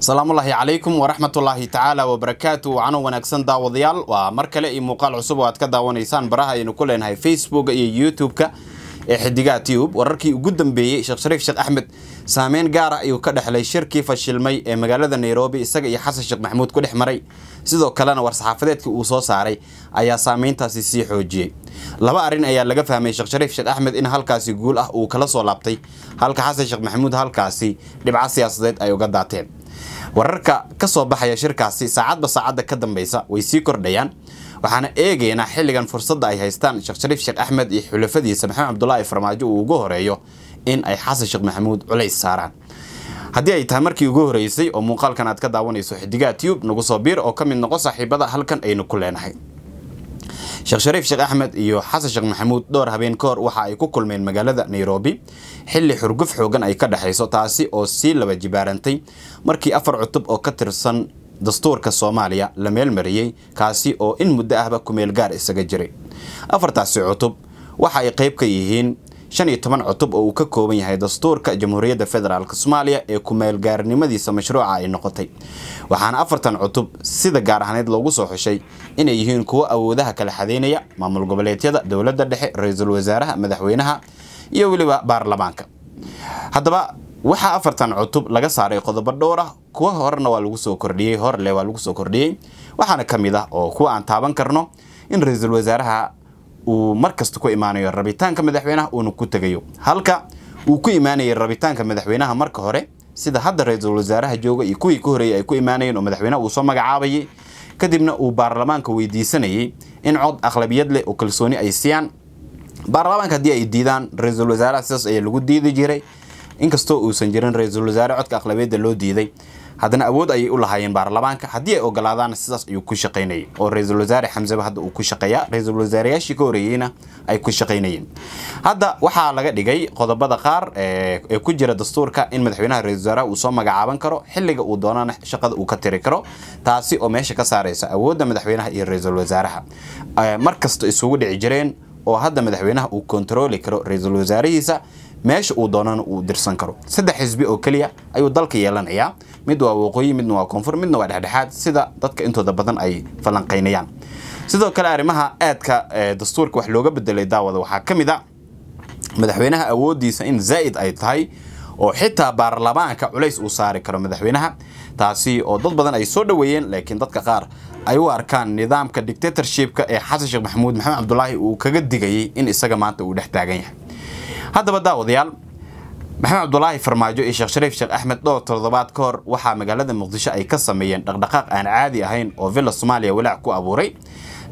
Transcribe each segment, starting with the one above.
asalaamullaahi calaykum waraxmatullaahi tacaala wabarakaatu wacano wanaagsan daawadayaal waa mar kale iyo muuqaal cusub oo aad ka daawanaysaan baraha aynu ku leenahay facebooka iyo youtube-ka ee xidigaha tiyub wararkii ugu dambeeyey sheekh shariif sheekh axmed saameyn gaara ayuu ka dhexlay shirkii fashilmay ee magaalada nairobi isaga iyo xasan sheekh maxamuud ku dhex maray sidoo kalena war-saxaafadeedkii uu soo saaray ayaa saameyntaasi sii xoojiyey laba arrin ayaa laga fahmay sheekh shariif sheekh axmed in halkaasi guul ah uu kala soo laabtay halka xasan sheekh maxamuud halkaasi dhibca siyaasadeed ay uga daateen wararka ka soo baxaya shirkaasi saacadba saacadda ka dambaysa way sii kordhayaan waxaana eegaynaa xilligan fursadda ay haystaan sheekh shariif sheekh axmed iyo xulafadiisa maxamed cabdulaahi farmaajo uu ugu horeeyo in ay xasan sheekh maxamuud culays saaraan haddii ay tahay markii ugu horreysay oo muuqaalkan aad ka daawanayso xidigaha tiyub nagu soo biir oo ka mid noqo saaxiibada halkan aynu ku leenahay sheekh shariif sheekh axmed iyo xasan sheekh maxamuud dhowr habeen ka hor waxa ay ku kulmeen magaalada nairobi xilli xurguf xoogan ay ka dhexayso taasi oo sii laba jibaarantay markii afar cutub oo ka tirsan dastuurka soomaaliya la meelmariyey kaasi oo in muddo ahba kumeel gaar isaga jiray afartaasi cutub waxa ay qayb ka yihiin shan iyo toban cutub oo uu ka kooban yahay dastuurka jamhuuriyadda federaalk soomaaliya ee ku-meelgaarnimadiisa mashruuca ay noqotay waxaana afartan cutub sida gaar ahneyd loogu soo xushay inay yihiin kuwa awoodaha kala xadeynaya maamul goboleedyada dowladda dhexe ra-iisul wasaaraha madaxweynaha iyo weliba baarlamaanka haddaba waxaa afartan cutub laga saaray qodobo dhowr ah kuwa horena waa lagu soo kordhiyey horle waa lagu soo kordhiyey waxaana ka mid ah oo kuwa aan taaban karno in ra-iisul wasaaraha uu markasta ku imaanayo rabitaanka madaxweynaha uuna ku tegayo halka uu ku imaanayay rabitaanka madaxweynaha marka hore sida hadda ra-iisul wasaaraha jooga iyo kuwii ka horeeyay ay ku imaanayeen oo madaxweynaha uu soo magacaabayay kadibna uu baarlamaanka weydiisanayay in cod akhlabiyad leh oo kalsooni ay siiyaan baarlamaanka haddii ay diidaan ra-iisul wasaaraha sidaas ayaa lagu diidi jiray inkastoo uusan jirin ra-iisul wasaare codka akhlabiyadda loo diiday haddana awood ayay u lahaayeen baarlamaanka haddii ay ogolaadaana sidaas ayuu ku shaqaynayay oo ra-iisul wasaare xamseba hadda uu ku shaqeeyaa ra-iisul wasaareyaashii ka horeeyeyna ay ku shaqaynayeen hadda waxaa laga dhigay qodobada qaar eh, ee ku jira dastuurka in madaxweynaha ra-isul wasaaraha uu soo magacaaban karo xilliga uu doonana shaqada uu ka tiri karo taasi oo meesha ka saaraysa awoodda madaxweynaha iyo ra-iisul wasaaraha eh, mar kasta isugu dhici jireen oo hadda madaxweynaha uu kontarooli karo ra-iisul wasaarihiisa meesha uu doonana uu dirsan karo saddex xisbi oo keliya ayuu dalka yeelanayaa mid waa waqooyi midna waa koonfur midna waa dhexdhexaad sida dadka intooda badan ay falanqaynayaan sidoo kale arrimaha aadka ee dastuurka wax looga bedelay daawada waxaa ka mid a ah madaxweynaha awooddiisa in zaa'id ay tahay oo xitaa baarlamaanka culays uu saari karo madaxweynaha taasi oo dad badan ay soo dhoweeyeen laakiin dadka qaar ay u arkaan nidaamka dictatorshipka ee xasan sheekh maxamuud maxamed cabdulaahi uu kaga digayay in isaga maanta uu dhex taagan yahay haddaba daawadayaal maxamed cabdulaahi farmaajo iyo sheekh shariif sheekh axmed dhowr toddobaad ka hor waxaa magaalada muqdisho ay ka sameeyeen dhaqdhaqaaq aan caadi ahayn oo villa soomaaliya walaac ku abuuray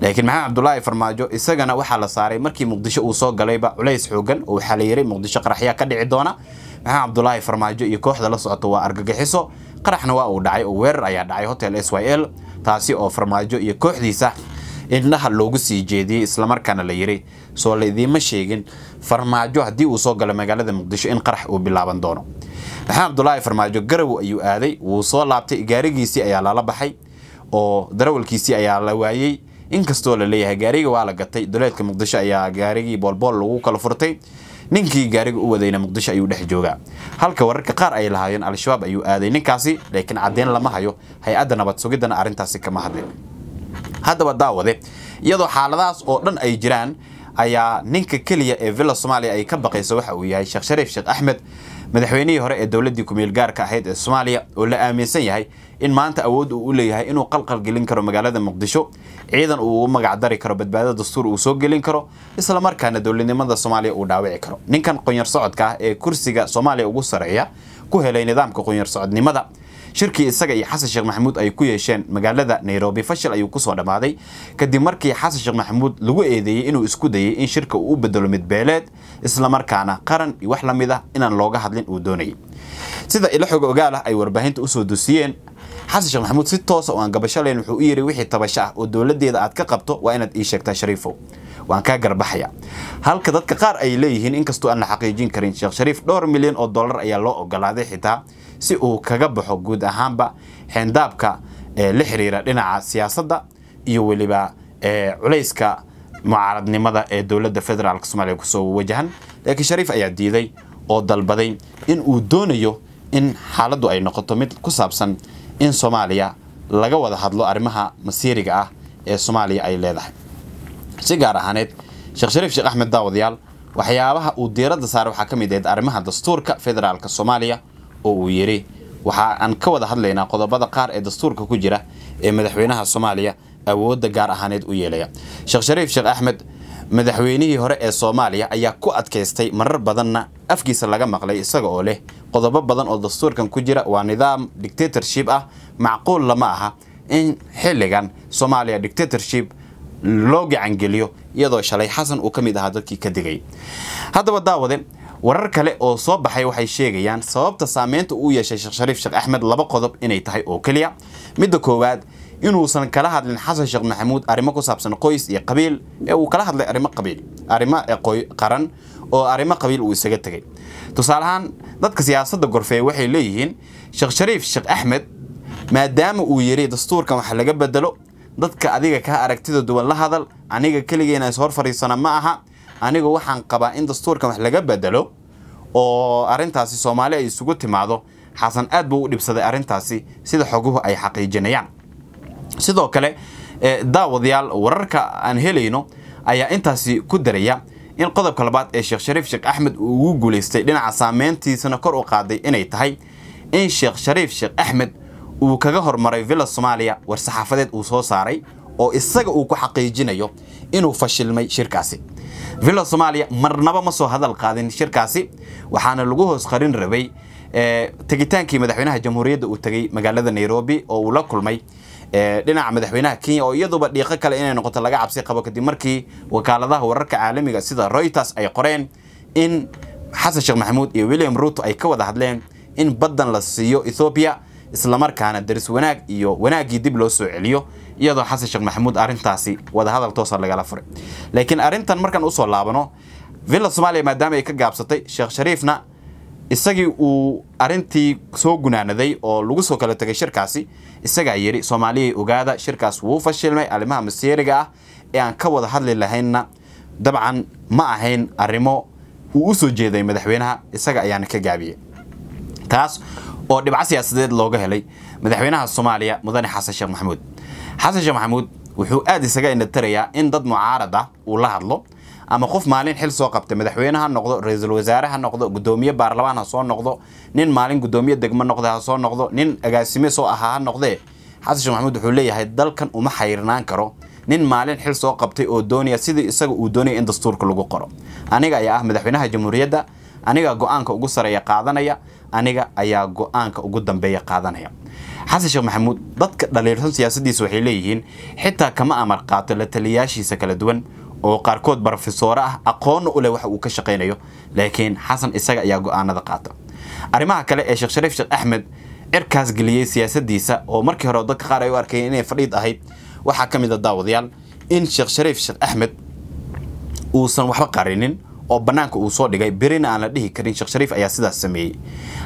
laakiin maxamed cabdulaahi farmaajo isagana waxaa la saaray markii muqdisho uu soo galayba culays xoogan oo waxaa la yihi muqdisho qaraxyaa ka dhici doona maxamed cabdulaahi farmaajo iyo kooxda la socoto waa argagixiso qaraxna waa uu dhacay oo weerar ayaa dhacay hotel s y l taasi oo farmaajo iyo kooxdiisa indhaha loogu sii jeediyey islamarkaana la yiri soo laydiima sheegin farmaajo haddii uu soo galo magaalada muqdisho in qarax uu bilaaban doono maxamed abdulaahi farmaajo garow ayuu aaday wuu soo laabtay gaarigiisii ayaa lala baxay oo darawalkiisii ayaa la waayey inkastoo la leeyahay gaariga waa la gatay duleedka muqdisho ayaa gaarigii boolbool lagu kala furtay ninkii gaariga u wadayna muqdisho ayuu dhex joogaa halka wararka qaar ay lahaayeen al-shabaab ayuu aaday ninkaasi laakiin caddeyn lama hayo hay-adda nabad sugiddana arrintaasi kama hadleen haddaba daawade iyadoo xaaladahaas oo dhan ay jiraan ayaa ninka keliya ee villa soomaaliya ay ka baqaysa waxa uu yahay sheekh shariif sheekh axmed madaxweynihii hore ee dowladdii kumeelgaarka ahayd ee soomaaliya oo la aaminsan yahay in maanta awood uu u leeyahay inuu qalqal gelin karo magaalada muqdisho ciidan uu ugu magacdari karo badbaado dastuur uu soo gelin karo isla markaana dowladnimada soomaaliya uu dhaawici karo ninkan qonyar socodka ah ee kursiga soomaaliya ugu sarreeya ku helay nidaamka qunyar socodnimada shirkii isaga iyo xasan sheekh maxamuud ay ku yeesheen magaalada nairobi fashil ayuu kusoo dhammaaday kadib markii xasan sheekh maxamuud lagu eedeeyey inuu isku dayey in shirka uu u beddelo mid beeleed islamarkaana qaran iyo wax la mid ah inaan looga hadlin uu doonayay sida ilo xog ogaal ah ay warbaahinta usoo dusiyeen xasan sheekh maxamuud si toosa ah oo aan gabasho layn wuxuu u yidhi wixii tabasho ah oo dowladdeeda aad ka qabto waa inaad ii sheegtaa shariifow waan kaa garbaxaya halka dadka qaar ay leeyihiin inkastoo aan la xaqiijin karin sheekh shariif dhowr milyan oo dollar ayaa loo ogolaaday xitaa si uu kaga baxo guud ahaanba xeendaabka la xiriira dhinaca siyaasadda iyo weliba culayska mucaaradnimada ee dowladda federaalk soomaaliya kusoo wajahan laakiin shariif ayaa diiday oo dalbaday in uu doonayo in xaaladdu ay noqoto mid ku saabsan in soomaaliya laga wada hadlo arrimaha masiiriga ah ee soomaaliya ay leedahay si gaar ahaaneed sheekh shariif sheekh axmed daawadayaal waxyaabaha uu diiradda saaray waxaa ka mid ahayd arrimaha dastuurka federaalka soomaaliya oo uu yidhi waxa aan ka wada hadlaynaa qodobada qaar ee dastuurka ku jira ee madaxweynaha soomaaliya awoodda gaar ahaaneed u yeelaya sheekh shariif sheekh axmed madaxweynihii hore ee soomaaliya ayaa ku adkaystay marar badanna afkiisa laga maqlay isaga oo leh qodobo badan oo dastuurkan ku jira waa nidaam dictatorship ah macquul lama aha in xilligan soomaaliya dictatorship loo gacangeliyo iyadoo shalay xasan uu ka mid ahaa dadkii ka digay haddaba daawade warar kale oo soo baxay waxay sheegayaan sababta saameynta uu yeeshay sheekh shariif sheekh axmed laba qodob inay tahay oo keliya midda koowaad inuusan kala hadlin xasan sheekh maxamuud arrimo ku saabsan qoys iyo qabiil ee uu kala hadlay arrimo qabiil arrimo qaran oo arrimo qabiil uu isaga tegay tusaale ahaan dadka siyaasadda gorfee waxay leeyihiin sheekh shariif sheekh axmed maadaama uu yidhi dastuurkan wax laga bedelo dadka adiga kaa aragtida duwan la hadal aniga keligeena is hor fadhiisana ma aha anigu waxaan qabaa in dastuurkan wax laga bedelo oo arintaasi soomaali ay isugu timaado xasan aad buu u dhibsaday arintaasi sida xoguhu ay xaqiijinayaan sidoo kale daawadayaal wararka aan helayno ayaa intaasi ku daraya in qodobka labaad ee sheekh shariif sheekh axmed uu ugu guulaystay dhinaca saameyntiisana kor u qaaday inay tahay in sheekh shariif sheekh axmed uu kaga hormaray villa soomaaliya war saxaafadeed uu soo saaray oo isaga uu ku xaqiijinayo inuu fashilmay shirkaasi villa soomaaliya marnaba ma soo hadal qaadin shirkaasi waxaana lagu hoos qarin rabay eh, tegitaankii madaxweynaha jamhuuriyadda uu tegey magaalada nairobi oo uu la kulmay eh, dhinaca madaxweynaha kenya oo iyaduba dhiiqo kale inay noqoto laga cabsi qabo kadib markii wakaaladaha wararka caalamiga sida reuters ay qoreen in xasan sheekh maxamuud iyo william ruuto ay ka wada hadleen in baddan la siiyo ethoobiya islamarkaana daris wanaag iyo wanaaggii dib loo soo celiyo iyadoo xasan sheekh maxamuud arintaasi wadahadal toosa ah lagala furay laakiin arrintan markaan usoo laabano villa soomaaliya maadaama ay ka gaabsatay sheekh shariifna isagii uu arintii soo gunaanaday oo lagu soo kala tegay shirkaasi isagaa yidhi soomaaliyay ogaada shirkaas wuu fashilmay arrimaha masiiriga ah ee aan ka wada hadli lahaynna dabcan ma ahayn arrimo uu u soo jeeday madaxweynaha isaga ayaana ka gaabiyey taas oo dhibco siyaasadeed looga helay madaxweynaha soomaaliya mudane xasan sheekh maxamuud xasan sheekh maxamuud wuxuu aad isaga indhatarayaa in dad mucaarad ah uu la hadlo ama qof maalin xil soo qabta madaxweyne ha noqdo ra-iisul wasaare ha noqdo gudoomiye baarlamaan ha soo noqdo nin maalin guddoomiye degmo noqda ha soo noqdo nin agaasime soo ahaa ha noqdee xasan sheekh maxamuud wuxuu leeyahay dalkan uma xayirnaan karo nin maalin xil soo qabtay oo doonaya sidii isaga uu doonaya in dastuurka lagu qoro aniga ayaa ah madaxweynaha jamhuuriyadda aniga go-aanka ugu sareeya qaadanaya aniga ayaa go-aanka ugu dambeeya qaadanaya xasan sheekh maxamuud dadka dhaliirsan siyaasaddiisa waxay leeyihiin xitaa kama amar qaato la taliyayaashiisa kala duwan oo qaarkood barofesoore ah aqoonna u leh waxa uu ka shaqaynayo laakiin xasan isaga ayaa go-aanada qaata arrimaha kale ee sheekh shariif sheekh axmed cirkaas geliyey siyaasaddiisa oo markii hore dadka qaar ay u arkayeen inay fadhiid ahayd waxaa ka mid a ah daawadayaal in sheekh shariif sheekh axmed uusan waxba qarinin oo bannaanka uu soo dhigay berina aan la dhihi karin sheekh shariif ayaa sidaas sameeyey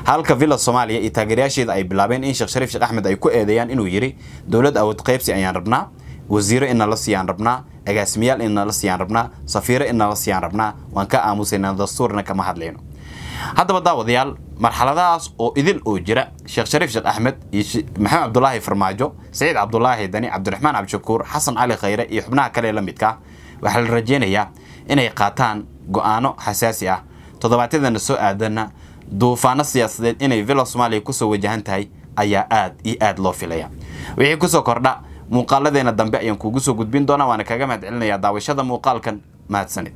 halka villa soomaaliya iyo taageerayaasheeda ay bilaabeen in sheekh shariif sheekh axmed ay ku eedeeyaan inuu yidhi dowlad awood qaybsi ayaan rabnaa wasiiro inala siiyaan rabnaa agaasimiyaal inala siiyaan rabnaa safiiro inala siiyaan rabnaa waan ka aamusaynaa dastuurna kama hadlayno haddaba daawadayaal marxaladahaas oo idil oo jira sheekh shariif sheekh axmed iyo maxamed cabdulaahi farmaajo saciid cabdulaahi dani cabdiraxmaan cabdishakuur xasan cali khayre iyo xubnaha kale ee la midka waxaa la rajeynayaa inay qaataan go-aano xasaasi ah toddobaatyadana soo aadana duufaano siyaasadeed inay villa soomaaliya kusoo wajahan tahay ayaa aad iyo aad loo filaya wixii kusoo kordha muuqaaladeena dambe ayaan kuugu soo gudbin doonaa waana kaga mahad celinayaa daawashada muuqaalkan mahadsanid